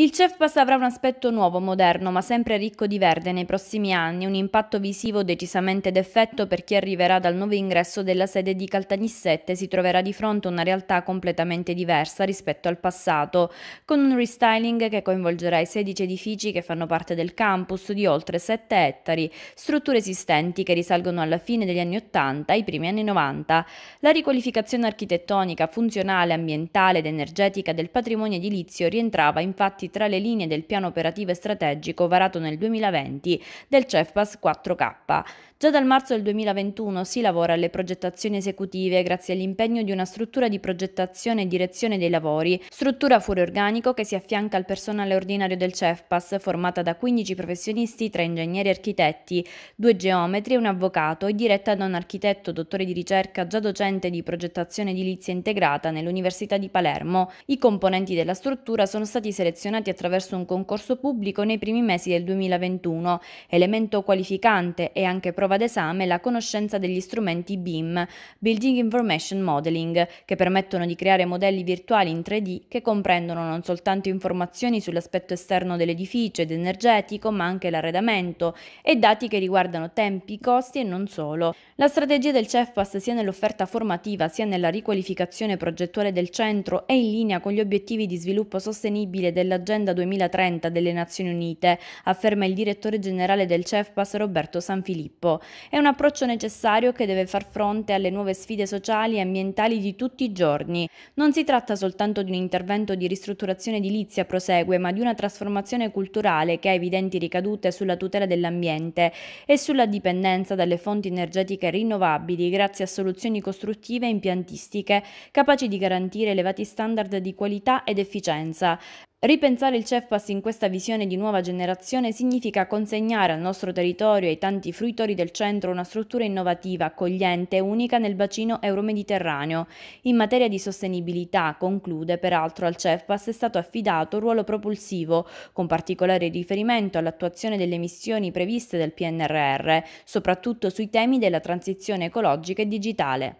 Il CEFPAS avrà un aspetto nuovo, moderno, ma sempre ricco di verde nei prossimi anni, un impatto visivo decisamente d'effetto per chi arriverà dal nuovo ingresso della sede di Caltanissette si troverà di fronte a una realtà completamente diversa rispetto al passato, con un restyling che coinvolgerà i 16 edifici che fanno parte del campus di oltre 7 ettari, strutture esistenti che risalgono alla fine degli anni 80 e i primi anni 90. La riqualificazione architettonica, funzionale, ambientale ed energetica del patrimonio edilizio rientrava infatti rilevanti tra le linee del piano operativo e strategico varato nel 2020 del CEFPAS 4K. Già dal marzo del 2021 si lavora alle progettazioni esecutive grazie all'impegno di una struttura di progettazione e direzione dei lavori, struttura fuori organico che si affianca al personale ordinario del CEFPAS formata da 15 professionisti tra ingegneri e architetti, due geometri e un avvocato e diretta da un architetto dottore di ricerca già docente di progettazione edilizia integrata nell'Università di Palermo. I componenti della struttura sono stati selezionati selezionati attraverso un concorso pubblico nei primi mesi del 2021. Elemento qualificante e anche prova d'esame la conoscenza degli strumenti BIM, Building Information Modeling, che permettono di creare modelli virtuali in 3D che comprendono non soltanto informazioni sull'aspetto esterno dell'edificio ed energetico, ma anche l'arredamento e dati che riguardano tempi, costi e non solo. La strategia del CEFPAS sia nell'offerta formativa sia nella riqualificazione progettuale del centro è in linea con gli obiettivi di sviluppo sostenibile della l'Agenda 2030 delle Nazioni Unite, afferma il direttore generale del CEFPAS Roberto Sanfilippo. È un approccio necessario che deve far fronte alle nuove sfide sociali e ambientali di tutti i giorni. Non si tratta soltanto di un intervento di ristrutturazione edilizia, prosegue, ma di una trasformazione culturale che ha evidenti ricadute sulla tutela dell'ambiente e sulla dipendenza dalle fonti energetiche rinnovabili grazie a soluzioni costruttive e impiantistiche capaci di garantire elevati standard di qualità ed efficienza. Ripensare il CEFPAS in questa visione di nuova generazione significa consegnare al nostro territorio e ai tanti fruitori del centro una struttura innovativa, accogliente e unica nel bacino euromediterraneo. In materia di sostenibilità, conclude, peraltro al CEFPAS è stato affidato un ruolo propulsivo, con particolare riferimento all'attuazione delle missioni previste dal PNRR, soprattutto sui temi della transizione ecologica e digitale.